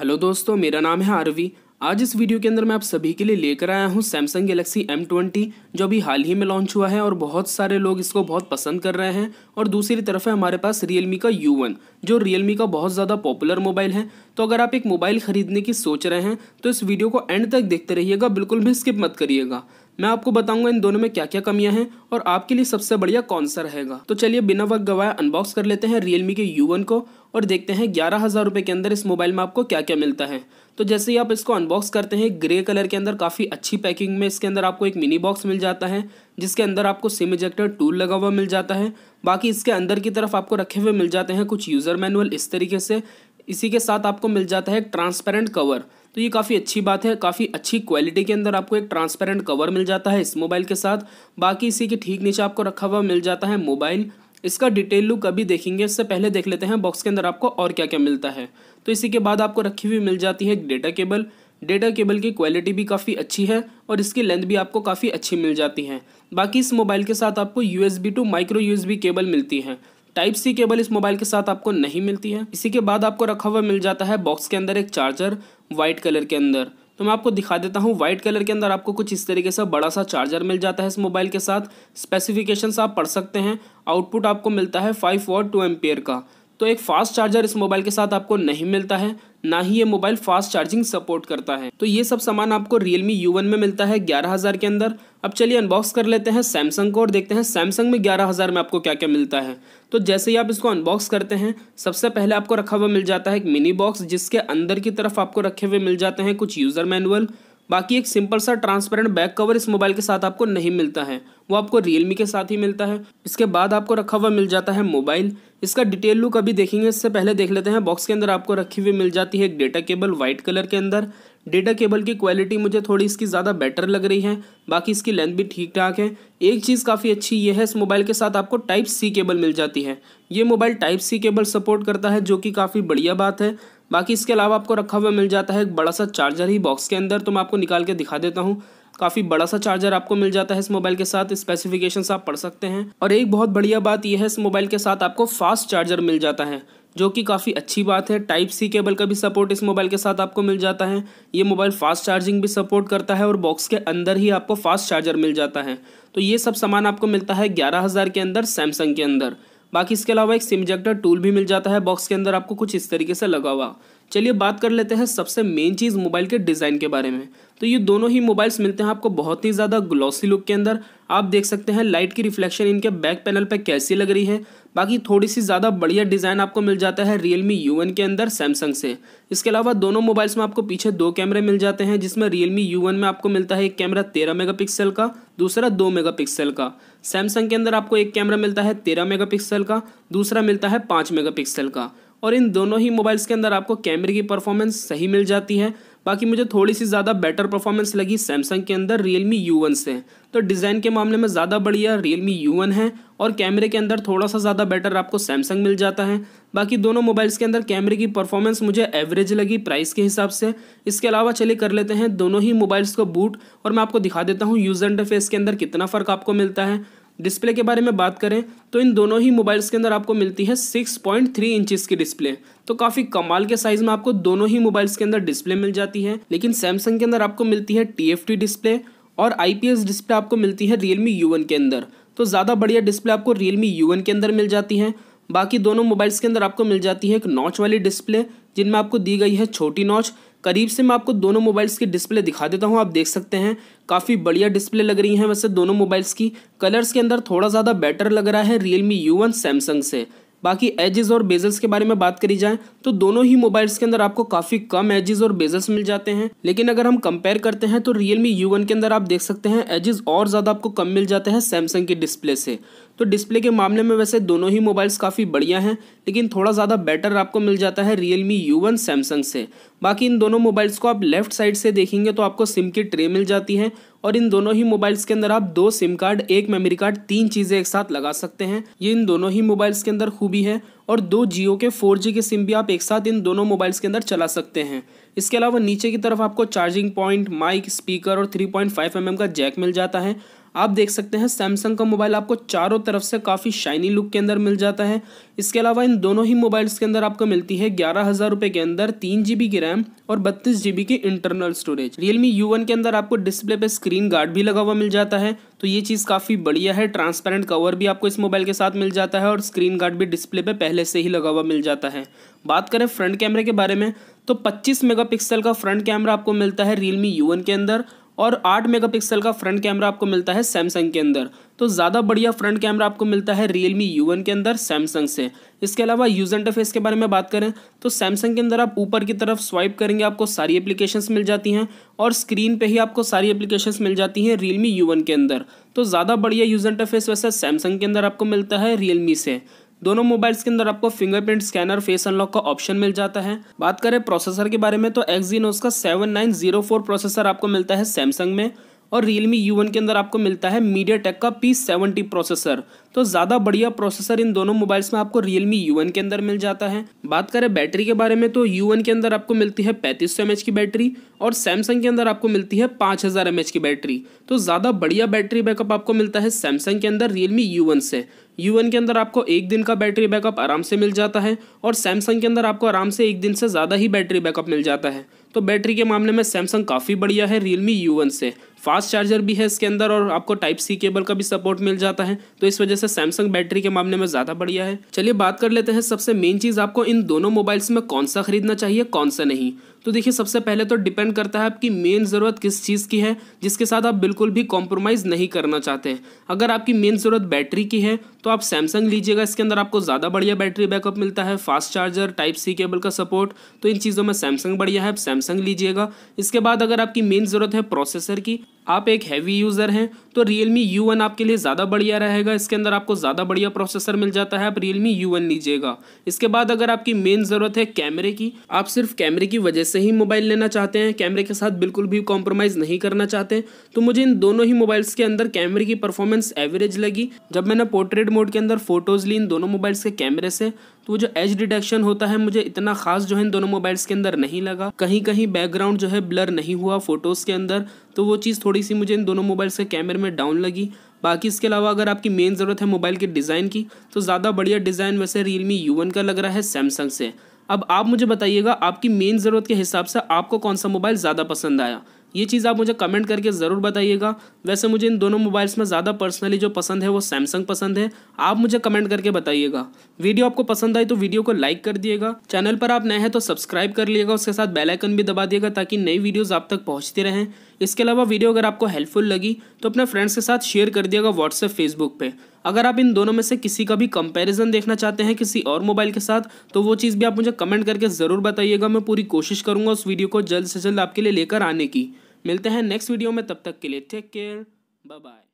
hello दोस्तों मेरा नाम है आरवी आज इस वीडियो के अंदर मैं आप सभी के लिए लेकर आया हूँ सैमसंग गैलेक्सी M20 जो अभी हाल ही में लॉन्च हुआ है और बहुत सारे लोग इसको बहुत पसंद कर रहे हैं और दूसरी तरफ है हमारे पास Realme का U1 जो Realme का बहुत ज़्यादा पॉपुलर मोबाइल है तो अगर आप एक मोबाइल खरीदने की सोच रहे हैं तो इस वीडियो को एंड तक देखते रहिएगा बिल्कुल भी स्किप मत करिएगा मैं आपको बताऊंगा इन दोनों में क्या क्या कमियां हैं और आपके लिए सबसे बढ़िया कौन सा रहेगा तो चलिए बिना वक्त गवाए अनबॉक्स कर लेते हैं रियलमी के यू को और देखते हैं ग्यारह हज़ार रुपये के अंदर इस मोबाइल में आपको क्या क्या मिलता है तो जैसे ही आप इसको अनबॉक्स करते हैं ग्रे कलर के अंदर काफ़ी अच्छी पैकिंग में इसके अंदर आपको एक मिनी बॉक्स मिल जाता है जिसके अंदर आपको सिम इजेक्टर टूल लगा हुआ मिल जाता है बाकी इसके अंदर की तरफ आपको रखे हुए मिल जाते हैं कुछ यूज़र मैनुअल इस तरीके से इसी के साथ आपको मिल जाता है एक ट्रांसपेरेंट कवर तो ये काफ़ी अच्छी बात है काफ़ी अच्छी क्वालिटी के अंदर आपको एक ट्रांसपेरेंट कवर मिल जाता है इस मोबाइल के साथ बाकी इसी के ठीक नीचे आपको रखा हुआ मिल जाता है मोबाइल इसका डिटेल लुक अभी देखेंगे इससे पहले देख लेते हैं बॉक्स के अंदर आपको और क्या क्या मिलता है तो इसी के बाद आपको रखी हुई मिल जाती है डेटा केबल डेटा केबल की क्वालिटी भी काफ़ी अच्छी है और इसकी लेंथ भी आपको काफ़ी अच्छी मिल जाती है बाकी इस मोबाइल के साथ आपको U S to micro U cable मिलती है टाइप सी केबल इस मोबाइल के साथ आपको नहीं मिलती है इसी के बाद आपको रखा हुआ मिल जाता है बॉक्स के अंदर एक चार्जर वाइट कलर के अंदर तो मैं आपको दिखा देता हूँ व्हाइट कलर के अंदर आपको कुछ इस तरीके से बड़ा सा चार्जर मिल जाता है इस मोबाइल के साथ स्पेसिफिकेशंस आप पढ़ सकते हैं आउटपुट आपको मिलता है फाइव वॉट टू एम्पेयर का तो एक फास्ट चार्जर इस मोबाइल के साथ आपको नहीं मिलता है ना ही ये मोबाइल फास्ट चार्जिंग सपोर्ट करता है तो ये सब सामान आपको रियलमी यू वन में मिलता है ग्यारह हज़ार के अंदर अब चलिए अनबॉक्स कर लेते हैं सैमसंग को और देखते हैं सैमसंग में ग्यारह हज़ार में आपको क्या क्या मिलता है तो जैसे ही आप इसको अनबॉक्स करते हैं सबसे पहले आपको रखा हुआ मिल जाता है एक मिनी बॉक्स जिसके अंदर की तरफ आपको रखे हुए मिल जाते हैं कुछ यूज़र मैनुअल बाकी एक सिंपल सा ट्रांसपेरेंट बैक कवर इस मोबाइल के साथ आपको नहीं मिलता है वो आपको रियलमी के साथ ही मिलता है इसके बाद आपको रखा हुआ मिल जाता है मोबाइल इसका डिटेल लुक अभी देखेंगे इससे पहले देख लेते हैं बॉक्स के अंदर आपको रखी हुई मिल जाती है एक डेटा केबल वाइट कलर के अंदर डेटा केबल की क्वालिटी मुझे थोड़ी इसकी ज़्यादा बेटर लग रही है बाकी इसकी लेंथ भी ठीक ठाक है एक चीज़ काफ़ी अच्छी ये है इस मोबाइल के साथ आपको टाइप सी केबल मिल जाती है ये mobile type C cable support करता है जो कि काफ़ी बढ़िया बात है बाकी इसके अलावा आपको रखा हुआ मिल जाता है एक बड़ा सा चार्जर ही बॉक्स के अंदर तो मैं आपको निकाल के दिखा देता हूँ काफ़ी बड़ा सा चार्जर आपको मिल जाता है इस मोबाइल के साथ स्पेसिफिकेशन आप पढ़ सकते हैं और एक बहुत बढ़िया बात यह है इस मोबाइल के साथ आपको फास्ट चार्जर मिल जाता है जो कि काफ़ी अच्छी बात है टाइप सी केबल का भी सपोर्ट इस मोबाइल के साथ आपको मिल जाता है ये मोबाइल फास्ट चार्जिंग भी सपोर्ट करता है और बॉक्स के अंदर ही आपको फास्ट चार्जर मिल जाता है तो ये सब सामान आपको मिलता है ग्यारह हज़ार के अंदर सैमसंग के अंदर बाकी इसके अलावा एक सिम टूल भी मिल जाता है बॉक्स के अंदर आपको कुछ इस तरीके से लगा हुआ चलिए बात कर लेते हैं सबसे मेन चीज़ मोबाइल के डिज़ाइन के बारे में तो ये दोनों ही मोबाइल्स मिलते हैं आपको बहुत ही ज़्यादा ग्लॉसी लुक के अंदर आप देख सकते हैं लाइट की रिफ्लेक्शन इनके बैक पैनल पर कैसी लग रही है बाकी थोड़ी सी ज़्यादा बढ़िया डिज़ाइन आपको मिल जाता है रियलमी यू के अंदर सैमसंग से इसके अलावा दोनों मोबाइल्स में आपको पीछे दो कैमरे मिल जाते हैं जिसमें रियलमी यू में आपको मिलता है एक कैमरा तेरह मेगा का दूसरा दो मेगा का सैमसंग के अंदर आपको एक कैमरा मिलता है तेरह मेगा का दूसरा मिलता है पाँच मेगा का और इन दोनों ही मोबाइल्स के अंदर आपको कैमरे की परफॉर्मेंस सही मिल जाती है बाकी मुझे थोड़ी सी ज़्यादा बेटर परफॉर्मेंस लगी सैमसंग के अंदर रियलमी यू वन से तो डिज़ाइन के मामले में ज़्यादा बढ़िया रियलमी यू वन है और कैमरे के अंदर थोड़ा सा ज़्यादा बेटर आपको सैमसंग मिल जाता है बाकी दोनों मोबाइल्स के अंदर कैमरे की परफॉर्मेंस मुझे एवरेज लगी प्राइस के हिसाब से इसके अलावा चले कर लेते हैं दोनों ही मोबाइल्स को बूट और मैं आपको दिखा देता हूँ यूज़र इंटरफेस के अंदर कितना फ़र्क आपको मिलता है डिस्प्ले के बारे में बात करें तो इन दोनों ही मोबाइल्स के अंदर आपको मिलती है 6.3 पॉइंट की डिस्प्ले तो काफ़ी कमाल के साइज़ में आपको दोनों ही मोबाइल्स के अंदर डिस्प्ले मिल जाती है लेकिन सैमसंग के अंदर आपको मिलती है टी डिस्प्ले और आई डिस्प्ले आपको मिलती है रियलमी यू के अंदर तो ज़्यादा बढ़िया डिस्प्ले आपको रियलमी यू के अंदर मिल जाती है बाकी दोनों मोबाइल्स के अंदर आपको मिल जाती है एक नॉच वाली डिस्प्ले जिनमें आपको दी गई है छोटी नॉच करीब से मैं आपको दोनों मोबाइल्स की डिस्प्ले दिखा देता हूँ आप देख सकते हैं काफ़ी बढ़िया डिस्प्ले लग रही है वैसे दोनों मोबाइल्स की कलर्स के अंदर थोड़ा ज़्यादा बेटर लग रहा है Realme U one Samsung से बाकी एजेस और बेजल्स के बारे में बात करी जाए तो दोनों ही मोबाइल्स के अंदर आपको काफ़ी कम एजेस और बेजल्स मिल जाते हैं लेकिन अगर हम कंपेयर करते हैं तो रियल मी यू वन के अंदर आप देख सकते हैं एजेस और ज़्यादा आपको कम मिल जाते हैं सैमसंग की डिस्प्ले से तो डिस्प्ले के मामले में वैसे दोनों ही मोबाइल्स काफ़ी बढ़िया हैं लेकिन थोड़ा ज़्यादा बेटर आपको मिल जाता है Realme U one Samsung से बाकी इन दोनों मोबाइल्स को आप लेफ्ट साइड से देखेंगे तो आपको सिम की ट्रे मिल जाती है और इन दोनों ही मोबाइल्स के अंदर आप दो सिम कार्ड एक मेमोरी कार्ड तीन चीज़ें एक साथ लगा सकते हैं ये इन दोनों ही मोबाइल्स के अंदर खूबी है और दो जियो के फोर के सिम भी आप एक साथ इन दोनों मोबाइल्स के अंदर चला सकते हैं इसके अलावा नीचे की तरफ आपको चार्जिंग पॉइंट माइक स्पीकर और three point five M M का जैक मिल जाता है आप देख सकते हैं सैमसंग का मोबाइल आपको चारों तरफ से काफ़ी शाइनी लुक के अंदर मिल जाता है इसके अलावा इन दोनों ही मोबाइल्स के अंदर आपको मिलती है ग्यारह हज़ार रुपये के अंदर तीन जी बी की रैम और बत्तीस जी बी की internal storage Realme U one के अंदर आपको डिस्प्ले पे स्क्रीन गार्ड भी लगा हुआ मिल जाता है तो ये चीज़ काफ़ी बढ़िया है ट्रांसपेरेंट कवर भी आपको इस मोबाइल के साथ मिल जाता है और स्क्रीन गार्ड भी डिस्प्ले पे पहले से ही लगा हुआ मिल जाता है बात करें फ्रंट कैमरे के बारे में तो मेगा पिक्सल का फ्रंट कैमरा आपको मिलता है यू वन के अंदर और आठ मेगापिक्सल का फ्रंट कैमरा आपको मिलता है सैमसंग के अंदर तो ज़्यादा बढ़िया फ्रंट कैमरा आपको मिलता है रियल मी के अंदर सैमसंग से इसके अलावा यूज़ इंटरफेस के बारे में बात करें तो सैमसंग के अंदर आप ऊपर की तरफ स्वाइप करेंगे आपको सारी एप्लीकेशंस मिल जाती हैं और स्क्रीन पे ही आपको सारी एप्लीकेशंस मिल जाती हैं रियलमी मी के अंदर तो ज़्यादा बढ़िया यूज़ इंटरफेस वैसे सैमसंग के अंदर आपको मिलता है रियल से दोनों मोबाइल्स के अंदर आपको फिंगरप्रिंट स्कैनर फेस अनलॉक का ऑप्शन मिल जाता है बात करें प्रोसेसर के बारे में तो एक्सिनोस का seven nine zero four processor आपको मिलता है सैमसंग में और Realme U1 के अंदर आपको मिलता है MediaTek का P70 प्रोसेसर तो ज़्यादा बढ़िया प्रोसेसर इन दोनों मोबाइल्स में आपको Realme U1 के अंदर मिल जाता है बात करें बैटरी के बारे में तो U1 के अंदर आपको मिलती है पैंतीस सौ की बैटरी और सैमसंग के अंदर आपको मिलती है पाँच हज़ार की बैटरी तो ज़्यादा बढ़िया बैटरी बैकअप आपको मिलता है सैमसंग के अंदर रियलमी यू से यू के अंदर आपको एक दिन का बैटरी बैकअप आराम से मिल जाता है और सैमसंग के अंदर आपको आराम से एक दिन से ज़्यादा ही बैटरी बैकअप मिल जाता है तो बैटरी के मामले में सैमसंग काफ़ी बढ़िया है रियलमी यू से फास्ट चार्जर भी है इसके अंदर और आपको टाइप सी केबल का भी सपोर्ट मिल जाता है तो इस वजह से सैमसंग बैटरी के मामले में ज़्यादा बढ़िया है चलिए बात कर लेते हैं सबसे मेन चीज़ आपको इन दोनों मोबाइल्स में कौन सा खरीदना चाहिए कौन सा नहीं तो देखिए सबसे पहले तो डिपेंड करता है आपकी मेन ज़रूरत किस चीज़ की है जिसके साथ आप बिल्कुल भी कॉम्प्रोमाइज़ नहीं करना चाहते अगर आपकी मेन ज़रूरत बैटरी की है तो आप सैमसंग लीजिएगा इसके अंदर आपको ज़्यादा बढ़िया बैटरी बैकअप मिलता है fast charger type C cable का सपोर्ट तो इन चीज़ों में सैमसंग बढ़िया है आप सैमसंग लीजिएगा इसके बाद अगर आपकी मेन ज़रूरत है प्रोसेसर की आप एक हैवी यूज़र हैं तो रियल मी यू वन आपके लिए ज़्यादा बढ़िया रहेगा इसके अंदर आपको ज़्यादा बढ़िया प्रोसेसर मिल जाता है आप रियल मी यू वन लीजिएगा इसके बाद अगर आपकी मेन ज़रूरत है कैमरे की आप सिर्फ कैमरे की वजह से ही मोबाइल लेना चाहते हैं कैमरे के साथ बिल्कुल भी कॉम्प्रोमाइज़ नहीं करना चाहते तो मुझे इन दोनों ही मोबाइल्स के अंदर कैमरे की परफॉर्मेंस एवरेज लगी जब मैंने पोर्ट्रेट मोड के अंदर फोटोज़ ली इन दोनों मोबाइल्स के कैमरे से तो वो जो एज डिटेक्शन होता है मुझे इतना खास जो है इन दोनों मोबाइल्स के अंदर नहीं लगा कहीं कहीं बैकग्राउंड जो है ब्लर नहीं हुआ फोटोज़ के अंदर तो वो चीज़ थोड़ी सी मुझे इन दोनों मोबाइल्स के कैमरे में डाउन लगी बाकी इसके अलावा अगर आपकी मेन ज़रूरत है मोबाइल के डिज़ाइन की तो ज़्यादा बढ़िया डिज़ाइन वैसे रियलमी यू का लग रहा है सैमसंग से अब आप मुझे बताइएगा आपकी मेन ज़रूरत के हिसाब से आपको कौन सा मोबाइल ज़्यादा पसंद आया ये चीज़ आप मुझे कमेंट करके ज़रूर बताइएगा वैसे मुझे इन दोनों मोबाइल्स में ज़्यादा पर्सनली जो पसंद है वो सैमसंग पसंद है आप मुझे कमेंट करके बताइएगा वीडियो आपको पसंद आई तो वीडियो को लाइक कर दिएगा चैनल पर आप नए हैं तो सब्सक्राइब कर लिएगा उसके साथ बेलाइकन भी दबा दिएगा ताकि नई वीडियोज़ आप तक पहुँचती रहें इसके अलावा वीडियो अगर आपको हेल्पफुल लगी तो अपने फ्रेंड्स के साथ शेयर कर दिएगा व्हाट्सएप फेसबुक पे अगर आप इन दोनों में से किसी का भी कंपैरिजन देखना चाहते हैं किसी और मोबाइल के साथ तो वो चीज़ भी आप मुझे कमेंट करके ज़रूर बताइएगा मैं पूरी कोशिश करूँगा उस वीडियो को जल्द से जल्द आपके लिए लेकर आने की मिलते हैं नेक्स्ट वीडियो में तब तक के लिए टेक केयर बाय